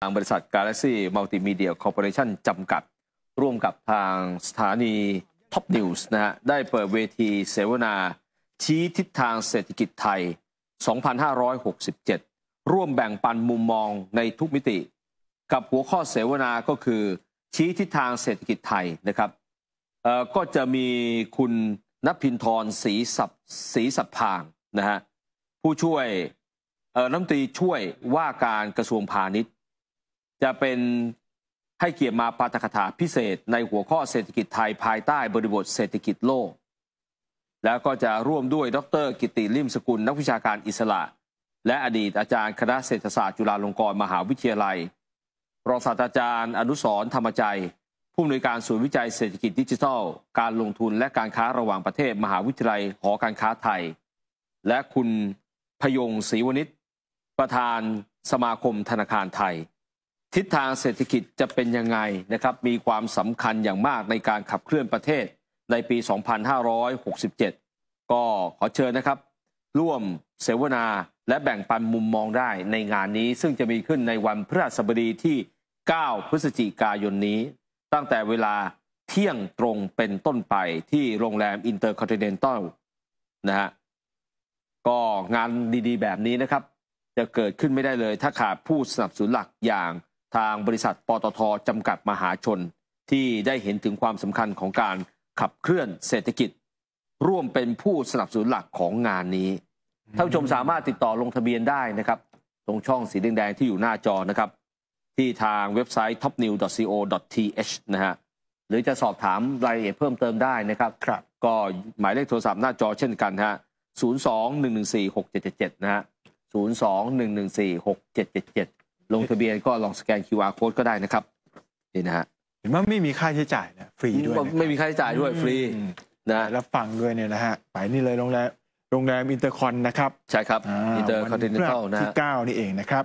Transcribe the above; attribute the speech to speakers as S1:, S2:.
S1: ทางบริษัท Galaxy Multimedia Corporation จำกัด ร่วมกับทางสถานี Top News นะฮะได้เปิดเวทีเสวนา ชี้ทิศทางเศรษฐกิจไทย 2567 ร่วมแบ่งปันมุมมองในทุกมิติ กับหัวข้อเสวนาก็คือชี้ทิศทางเศรษฐกิจไทยนะครับก็จะมีคุณนภินทรศรีสับศรีสับพางนะฮะผู้ช่วยน้ำตีช่วยว่าการกระทรวงพาณิชย์จะเป็นให้เกียรติมาปาฐกถาพิเศษ ในหัวข้อเศรษฐกิจไทย ภายใต้บริบทเศรษฐกิจโลก แล้วก็จะร่วมด้วย ดรกิติลิมสกุลนักวิชาการอิสระและอดีตอาจารย์คณะเศรษฐศาสตร์จุฬาลงกรณ์มหาวิทยาลัยรองศาสตราจารย์อนุสรธรรมใจผู้อำนวยการศูนย์วิจัยเศรษฐกิจดิจิทัลการลงทุนและการค้าระหว่างประเทศมหาวิทยาลัยหอการค้าไทย และคุณพยงศรีวณิชประธานสมาคมธนาคารไทยทิศทางเศรษฐกิจจะเป็นยังไงนะครับ มีความสำคัญอย่างมากในการขับเคลื่อนประเทศในปี 2567 ก็ขอเชิญนะครับ ร่วมเสวนาและแบ่งปันมุมมองได้ในงานนี้ซึ่งจะมีขึ้นในวันพฤหัสบดีที่ 9 พฤศจิกายนนี้ ตั้งแต่เวลาเที่ยงตรงเป็นต้นไปที่โรงแรมอินเตอร์คอนติเนนตัลนะฮะก็งานดีๆ แบบนี้นะครับจะเกิดขึ้นไม่ได้เลยถ้าขาดผู้สนับสนุนหลักอย่างทางบริษัทปตทจำกัดมหาชน ที่ได้เห็นถึงความสำคัญของการขับเคลื่อนเศรษฐกิจ ร่วมเป็นผู้สนับสนุนหลักของงานนี้ท่านผู้ชมสามารถติดต่อลงทะเบียนได้นะครับ ตรงช่องสีแดงๆที่อยู่หน้าจอนะครับ ที่ทางเว็บไซต์ topnew.co.th นะฮะหรือจะสอบถามรายละเอียดเพิ่มเติมได้นะครับครับก็หมายเลขโทรศัพท์หน้าจอเช่นกันฮะ0 2 1 1 4 6 7 7 7นะฮะ0 2 1 1 4 6 7 7 7ลงทะเบียนก็ลองสแกน QR code ก็ได้นะครับนี่นะฮะเห็นว่าไม่มีค่าใช้จ่ายนะฟรีด้วยไม่มีค่าใช้จ่ายด้วย ฟรีนะล้วฟังด้วยเนี่ยนะฮะไปนี่เลยโรงแรมโรงแรมอินเตอร์คอนนะครับ ใช่ครับอินเตอร์คอน t ิ n นนตัลนะที่เก้านี่เองนะครับ